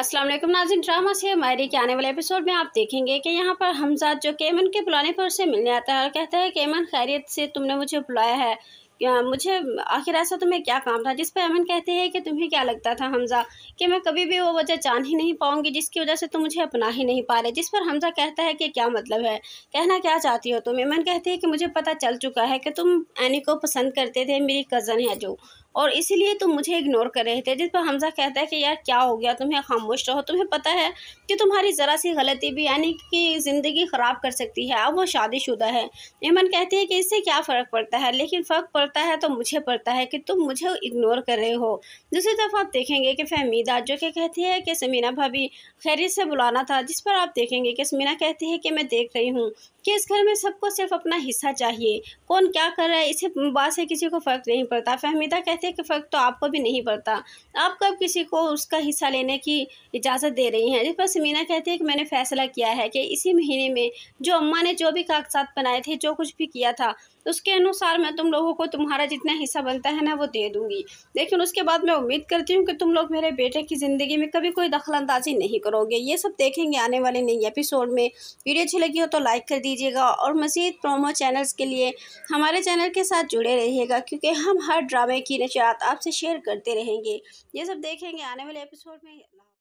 अस्सलाम वालेकुम नाजिन ड्रामा से मायरी के आने वाले एपिसोड में आप देखेंगे कि यहाँ पर हमजाद जो केमन के बुलाने पर उसे मिलने आता है और कहता है केमन खैरियत से तुमने मुझे बुलाया है मुझे आखिर ऐसा तुम्हें क्या काम था जिस पर अमन कहते हैं कि तुम्हें क्या लगता था हमज़ा कि मैं कभी भी वो वजह जान ही नहीं पाऊंगी जिसकी वजह से तुम मुझे अपना ही नहीं पा रहे जिस पर हमज़ा कहता है कि क्या मतलब है कहना क्या चाहती हो तुम अमन कहती है कि मुझे पता चल चुका है कि तुम एनी को पसंद करते थे मेरी कज़न है जो और इसीलिए तुम मुझे इग्नोर कर रहे थे जिस पर हमज़ा कहता है कि यार क्या हो गया तुम्हें खामोश रहो तुम्हें पता है कि तुम्हारी ज़रा सी गलती भी यानी कि ज़िंदगी ख़राब कर सकती है अब वो शादीशुदा है ऐमन कहती है कि इससे क्या फ़र्क पड़ता है लेकिन फ़र्क पड़ता है तो मुझे पड़ता है कि तुम मुझे इग्नोर कर रहे हो दूसरी तरफ आप देखेंगे कि फहमीदा जो कि कहती है कि समीना भाभी खैरियत से बुलाना था जिस पर आप देखेंगे कि समीना कहती है कि मैं देख रही हूँ कि इस घर में सबको सिर्फ अपना हिस्सा चाहिए कौन क्या कर रहा है इसे बात से किसी को फ़र्क नहीं पड़ता फहमीदा कहते हैं कि फ़र्क तो आपको भी नहीं पड़ता आप कब किसी को उसका हिस्सा लेने की इजाज़त दे रही हैं जिस पर समीना कहती है कि मैंने फ़ैसला किया है कि इसी महीने में जो अम्मा ने जो भी कागजात बनाए थे जो कुछ भी किया था उसके अनुसार मैं तुम लोगों को तुम्हारा जितना हिस्सा बनता है ना वो दे दूंगी लेकिन उसके बाद मैं उम्मीद करती हूँ कि तुम लोग मेरे बेटे की ज़िंदगी में कभी कोई दखल अंदाजी नहीं करोगे ये सब देखेंगे आने वाले नई एपिसोड में वीडियो अच्छी लगी हो तो लाइक कर दीजिए कीजिएगा और मज़ीद प्रोमो चैनल्स के लिए हमारे चैनल के साथ जुड़े रहिएगा क्योंकि हम हर ड्रामे की नशात आपसे शेयर करते रहेंगे ये सब देखेंगे आने वाले एपिसोड में